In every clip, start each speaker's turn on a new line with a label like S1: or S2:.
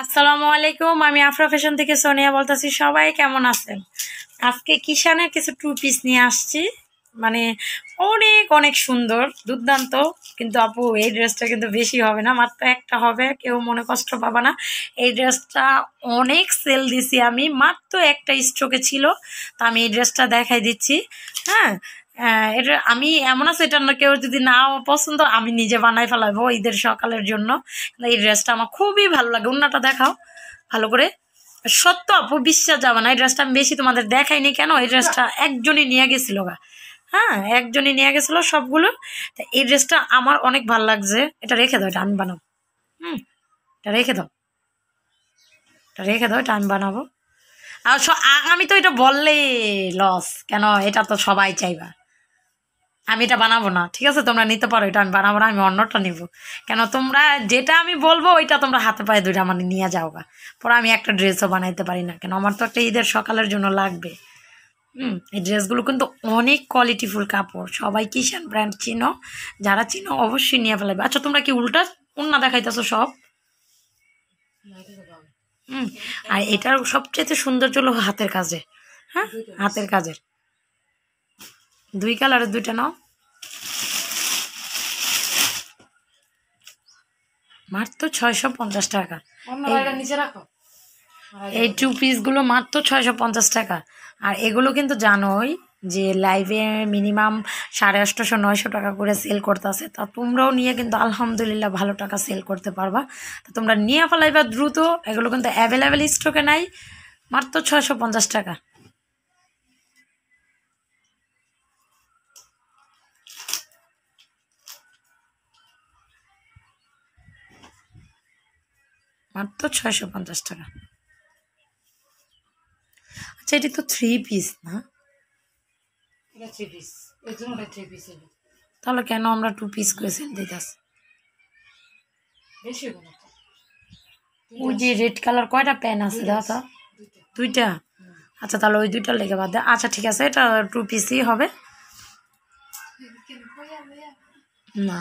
S1: আসসালামু আলাইকুম আমি আফরা ফ্যাশন থেকে সোনিয়া বলতেছি সবাই কেমন আছেন আজকে কিষানের কিছু টু পিস নিয়ে আসছি মানে অনেক অনেক সুন্দর দুর্দান্ত কিন্তু আপু এই ড্রেসটা কিন্তু বেশি হবে না মাত্র একটা হবে কেউ মনে কষ্ট পাবে না এই ড্রেসটা অনেক সেল দিছি আমি মাত্র একটা স্ট্রোকে ছিল তা আমি এই ড্রেসটা দেখাই দিচ্ছি হ্যাঁ হ্যাঁ, এটা আমি এমন আছে এটা কেউ যদি না পছন্দ আমি নিজে বানাই ফেলাবো ঈদের সকালের জন্য এই ড্রেসটা আমার খুবই ভালো লাগে অন্যটা দেখাও ভালো করে সত্য আপু বিশ্বাস যাবে না এই ড্রেসটা আমি বেশি তোমাদের দেখাইনি কেন এই ড্রেসটা একজনই নিয়ে গেছিল গা হ্যাঁ একজনই নিয়ে গেছিলো সবগুলো তা এই ড্রেসটা আমার অনেক ভালো লাগছে এটা রেখে দাও এটা আমি বানাবো হুম এটা রেখে দাও এটা রেখে দাও এটা আমি বানাবো আর আমি তো এটা বললেই লস কেন এটা তো সবাই চাইবা আমি এটা বানাবো না ঠিক আছে তোমরা নিতে পারো এটা আমি বানাবো না আমি অন্যটা নিব কেন তোমরা যেটা আমি বলবো ওইটা তোমরা হাতে পায়ে দুইটা মানে নিয়ে যাও গা পরে আমি একটা ড্রেসও বানাইতে পারি না কেন আমার তো একটা ঈদের সকালের জন্য লাগবে হুম এই ড্রেসগুলো কিন্তু অনেক কোয়ালিটিফুল কাপড় সবাই কিষান ব্র্যান্ড চিনো যারা চিনো অবশ্যই নিয়ে ফেলাবে আচ্ছা তোমরা কি উল্টা উন্না দেখাইতেছো সব হুম আর এটার সবচেয়ে সুন্দর চলো হাতের কাজে হ্যাঁ হাতের কাজের দুই কালারের দুইটা নাও মাত্র ছয়শো পঞ্চাশ টাকা নিচে রাখো এই টু পিসগুলো মাত্র ছয়শো পঞ্চাশ টাকা আর এগুলো কিন্তু জানোই যে লাইভে মিনিমাম সাড়ে আটশোশো নয়শো টাকা করে সেল করতে আসে তা তোমরাও নিয়ে কিন্তু আলহামদুলিল্লাহ ভালো টাকা সেল করতে পারবা তা তোমরা নিয়ে ফেলাইবা দ্রুত এগুলো কিন্তু অ্যাভেলেবেল স্টকে নাই মাত্র ছয়শো পঞ্চাশ টাকা মাত্র ছয়শো পঞ্চাশ টাকা আচ্ছা এটি তো থ্রি পিস না থ্রি পিস তাহলে কেন আমরা টু পিস করে সেল ওই যে রেড কালার কয়টা প্যান আছে দাদা দুইটা আচ্ছা তাহলে ওই দুইটা লেগে বাদ আচ্ছা ঠিক আছে এটা টু পিসই হবে না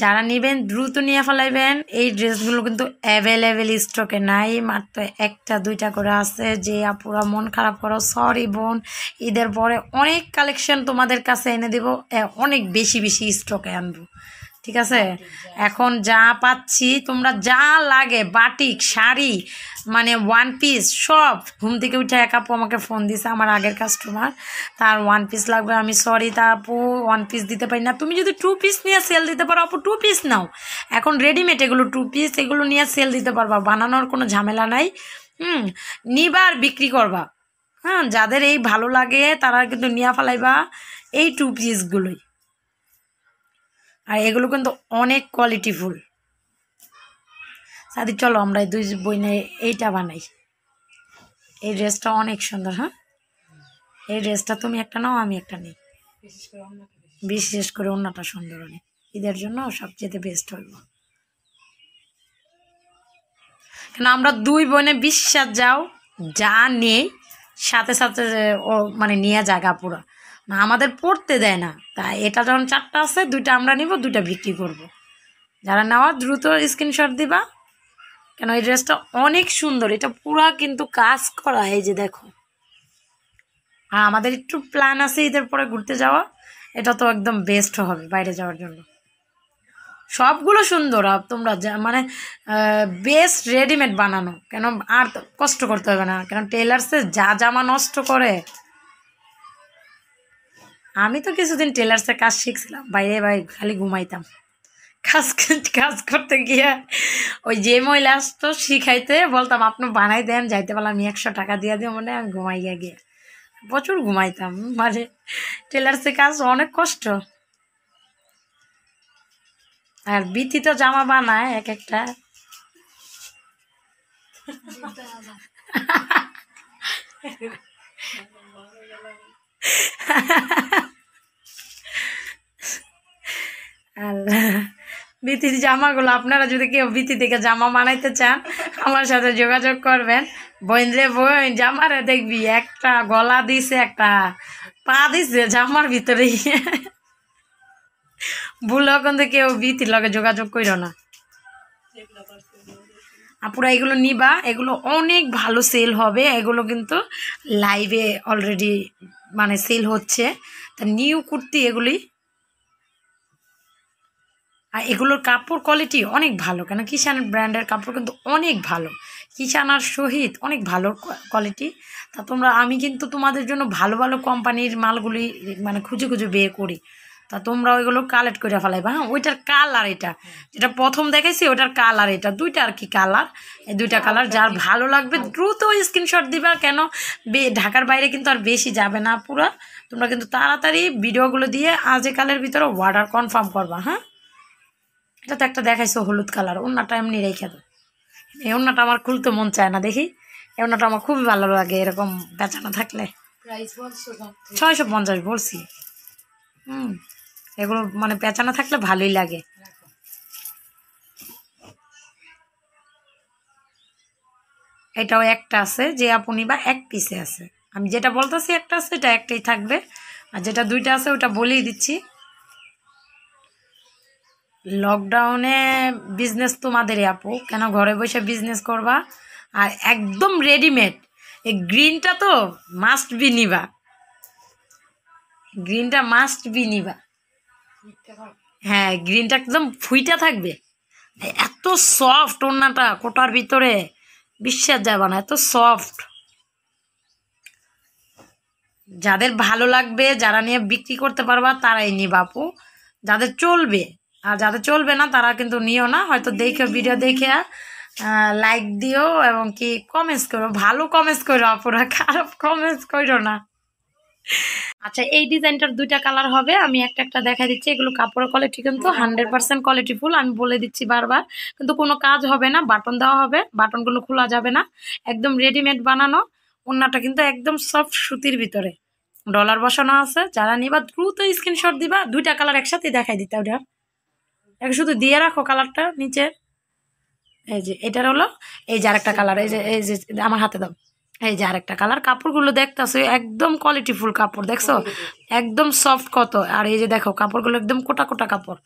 S1: যারা নেবেন দ্রুত নিয়ে ফেলাইবেন এই ড্রেসগুলো কিন্তু অ্যাভেলেবেল স্টকে নাই মাত্র একটা দুইটা করে আছে যে আপুরা মন খারাপ করো সরি বোন ঈদের পরে অনেক কালেকশন তোমাদের কাছে এনে দেব অনেক বেশি বেশি স্টকে আনবো ঠিক আছে এখন যা পাচ্ছি তোমরা যা লাগে বাটিক শাড়ি মানে ওয়ান পিস সব ঘুম থেকে উঠে এক আপু আমাকে ফোন দিছে আমার আগের কাস্টমার তার ওয়ান পিস লাগবে আমি সরি তা আপু ওয়ান পিস দিতে পারি না তুমি যদি টু পিস নিয়ে সেল দিতে পারো আপু টু পিস নাও এখন রেডিমেড এগুলো টু পিস এগুলো নিয়ে সেল দিতে পারবা বানানোর কোনো ঝামেলা নাই হুম নিবার বিক্রি করবা হ্যাঁ যাদের এই ভালো লাগে তারা কিন্তু নিয়ে ফেলাইবা এই টু পিসগুলোই আর এগুলো কিন্তু অনেক কোয়ালিটিফুল সাদি চলো আমরা দুই বই নিয়ে এইটা বানাই এই ড্রেসটা অনেক সুন্দর হ্যাঁ এই ড্রেসটা তুমি একটা নাও আমি একটা নিই বিশেষ করে অন্যটা সুন্দর অনেক ঈদের জন্য সবচেয়ে বেস্ট হইব কেন আমরা দুই বোনে বিশ্বাস যাও যা নেই সাথে সাথে ও মানে নিয়ে জায়গা পুরো না আমাদের পড়তে দেয় না তাই এটা যখন চারটা আছে দুইটা আমরা নিব দুইটা বিক্রি করব। যারা নেওয়ার দ্রুত স্ক্রিনশট দিবা কেন এই ড্রেসটা অনেক সুন্দর এটা পুরা কিন্তু কাজ করা এই যে দেখো আর আমাদের একটু প্ল্যান আছে ঈদের পরে ঘুরতে যাওয়া এটা তো একদম বেস্ট হবে বাইরে যাওয়ার জন্য সবগুলো সুন্দর আর তোমরা যা মানে বেস্ট রেডিমেড বানানো কেন আর কষ্ট করতে হবে না কেন টেলার্সে যা জামা নষ্ট করে আমি তো কিছুদিন টেলার্সের কাজ শিখছিলাম বাইরে বাইরে খালি ঘুমাইতাম কাজ কাজ করতে গিয়া ওই যে মহিলা আসতো শিখাইতে বলতাম আপনি বানাই দেন যাইতে পারলাম আমি একশো টাকা দিয়ে দিয়ে মনে আমি ঘুমাইয়া গিয়া প্রচুর ঘুমাইতাম মানে টেলার্সের কাজ অনেক কষ্ট আর বিতি তো জামা বানায় এক একটা বিতির জামাগুলো আপনারা যদি কেউ বিতি থেকে জামা মানাইতে চান আমার সাথে যোগাযোগ করবেন বইন রে বইন জামারে দেখবি একটা গলা দিছে একটা পা দিছে জামার ভিতরে ভুল কিন্তু কেউ ভীতির লগে যোগাযোগ করিল না আপুরা এগুলো নিবা এগুলো অনেক ভালো সেল হবে এগুলো কিন্তু লাইভে অলরেডি মানে সেল হচ্ছে তা নিউ কুর্তি এগুলি আর এগুলোর কাপড় কোয়ালিটি অনেক ভালো কেন কিষান ব্র্যান্ডের কাপড় কিন্তু অনেক ভালো কিষান আর শহীদ অনেক ভালো কোয়ালিটি তা তোমরা আমি কিন্তু তোমাদের জন্য ভালো ভালো কোম্পানির মালগুলি মানে খুঁজে খুঁজে বের করি তা তোমরা ওইগুলো কালেক্ট করে ফেলাইবা হ্যাঁ ওইটার কালার এটা যেটা প্রথম দেখেছি ওটার কালার এটা দুইটা আর কি কালার এই দুইটা কালার আচ্ছা, যার ভালো লাগবে দ্রুত স্ক্রিনশট দিবা কেন ঢাকার বাইরে কিন্তু আর বেশি যাবে না পুরা তোমরা কিন্তু তাড়াতাড়ি ভিডিওগুলো দিয়ে আজকালের ভিতরে অর্ডার কনফার্ম করবা হ্যাঁ এটা তো একটা দেখাইছো হলুদ কালার অন্যটা এমনি রেখে দাও এই অন্যটা আমার খুলতে মন চায় না দেখি এই অন্যটা আমার খুবই ভালো লাগে এরকম বেচানো থাকলে ছয়শো পঞ্চাশ বলছি হুম এগুলো মানে পেঁচানো থাকলে ভালোই লাগে এটাও একটা আছে যে আপনি বা এক পিসে আছে আমি যেটা বলতেছি একটা আছে এটা একটাই থাকবে আর যেটা দুইটা আছে ওটা বলেই দিচ্ছি লকডাউনে বিজনেস তোমাদেরই আপু কেন ঘরে বসে বিজনেস করবা আর একদম রেডিমেড এই গ্রিনটা তো মাস্ট বি নিবা গ্রিনটা মাস্ট বি নিবা হ্যাঁ গ্রিনটা একদম ফুইটা থাকবে এত সফট ওনাটা কোটার ভিতরে বিশ্বাস যাবে না এত সফট যাদের ভালো লাগবে যারা নিয়ে বিক্রি করতে পারবা তারাই নিবা আপু যাদের চলবে আর যাদের চলবে না তারা কিন্তু নিও না হয়তো দেখে ভিডিও দেখে লাইক দিও এবং কি কমেন্টস করো ভালো কমেন্টস করো আপুরা খারাপ কমেন্টস করো না আচ্ছা এই ডিজাইনটার দুইটা কালার হবে আমি একটা একটা দেখা দিচ্ছি এগুলো কাপড়ের কোয়ালিটি কিন্তু হান্ড্রেড পার্সেন্ট কোয়ালিটি ফুল আমি বলে দিচ্ছি বারবার কিন্তু কোনো কাজ হবে না বাটন দেওয়া হবে বাটনগুলো খোলা যাবে না একদম রেডিমেড বানানো ওনাটা কিন্তু একদম সফট সুতির ভিতরে ডলার বসানো আছে যারা নিবা দ্রুত স্ক্রিনশট দিবা দুইটা কালার একসাথে দেখাই দিতে ওটা এক শুধু দিয়ে রাখো কালারটা নিচে এই যে এটার হলো এই যে আরেকটা কালার এই যে এই যে আমার হাতে দাও এই যে আরেকটা কালার কাপড়গুলো দেখতেছো একদম কোয়ালিটিফুল কাপড় দেখছো একদম সফট কত আর এই যে দেখো কাপড়গুলো একদম কোটা কোটা কাপড়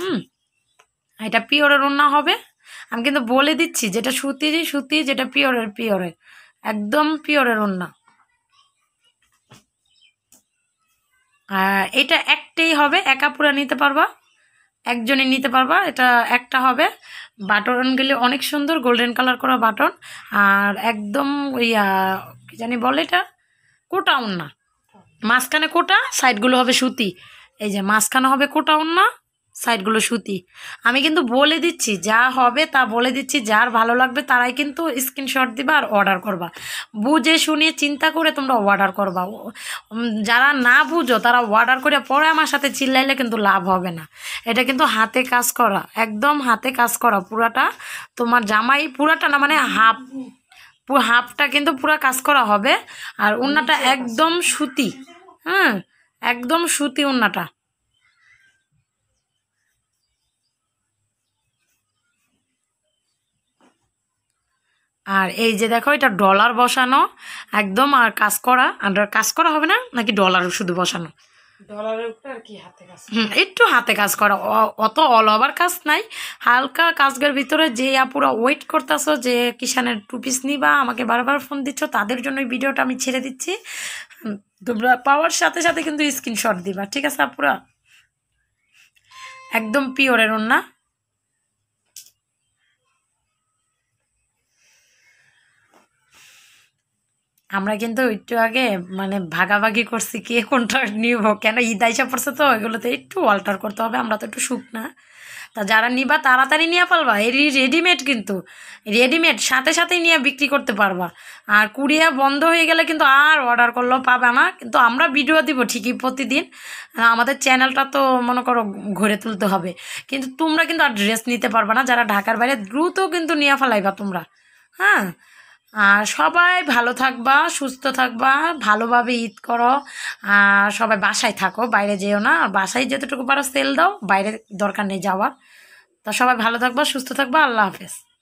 S1: হুম এটা পিওরের ওনা হবে আমি কিন্তু বলে দিচ্ছি যেটা সুতির সুতি যেটা পিওরের পিওরের একদম পিওরের ওনা এটা একটাই হবে একা পুরা নিতে পারবা একজনে নিতে পারবা এটা একটা হবে বাটনগুলি অনেক সুন্দর গোল্ডেন কালার করা বাটন আর একদম ইয়া কী জানি বলে এটা কোটাউন না মাঝখানে কোটা সাইডগুলো হবে সুতি এই যে মাঝখানে হবে কোটা না সাইডগুলো সুতি আমি কিন্তু বলে দিচ্ছি যা হবে তা বলে দিচ্ছি যার ভালো লাগবে তারাই কিন্তু স্ক্রিনশট দিবা আর অর্ডার করবা বুঝে শুনে চিন্তা করে তোমরা অর্ডার করবা যারা না বুঝো তারা অর্ডার করে পরে আমার সাথে চিল্লাইলে কিন্তু লাভ হবে না এটা কিন্তু হাতে কাজ করা একদম হাতে কাজ করা পুরাটা তোমার জামাই পুরাটা না মানে হাফ হাফটা কিন্তু পুরা কাজ করা হবে আর উন্নাটা একদম সুতি হ্যাঁ একদম সুতি উন্নাটা আর এই যে দেখো এটা ডলার বসানো একদম আর কাজ করা আর কাজ করা হবে না নাকি ডলার শুধু বসানো একটু হাতে কাজ করা অত অল ওভার কাজ নাই হালকা কাজগের ভিতরে যে আপুরা ওয়েট করতেছ যে কিষানের টু পিস নিবা আমাকে বারবার ফোন দিচ্ছ তাদের জন্য ভিডিওটা আমি ছেড়ে দিচ্ছি তোমরা পাওয়ার সাথে সাথে কিন্তু স্ক্রিনশট দিবা ঠিক আছে আপুরা একদম পিওরের ওনা আমরা কিন্তু একটু আগে মানে ভাগাভাগি করছি কে কোনটা নিব কেন ঈদ আইসা পড়ছে তো ওইগুলোতে একটু অল্টার করতে হবে আমরা তো একটু সুখ না তা যারা নিবা তাড়াতাড়ি নিয়ে পারবা এর রেডিমেড কিন্তু রেডিমেড সাথে সাথেই নিয়ে বিক্রি করতে পারবা আর কুড়িয়া বন্ধ হয়ে গেলে কিন্তু আর অর্ডার করলেও পাবে না কিন্তু আমরা ভিডিও দিব ঠিকই প্রতিদিন আমাদের চ্যানেলটা তো মনে করো ঘুরে তুলতে হবে কিন্তু তোমরা কিন্তু আর ড্রেস নিতে পারবা না যারা ঢাকার বাইরে দ্রুত কিন্তু নিয়ে ফেলাইবা তোমরা হ্যাঁ আর সবাই ভালো থাকবা সুস্থ থাকবা ভালোভাবে ঈদ করো সবাই বাসায় থাকো বাইরে যেও না আর বাসায় যতটুকু পারো সেল দাও বাইরে দরকার নেই যাওয়া তা সবাই ভালো থাকবা সুস্থ থাকবা আল্লাহ হাফেজ